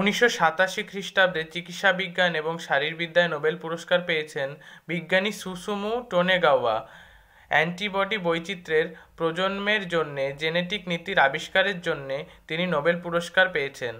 উনিশশো সাতাশি খ্রিস্টাব্দে বিজ্ঞান এবং শারীরবিদ্যায় নোবেল পুরস্কার পেয়েছেন বিজ্ঞানী সুসুমু টোনেগাওয়া অ্যান্টিবডি বৈচিত্র্যের প্রজন্মের জন্যে জেনেটিক নীতির আবিষ্কারের জন্যে তিনি নোবেল পুরস্কার পেয়েছেন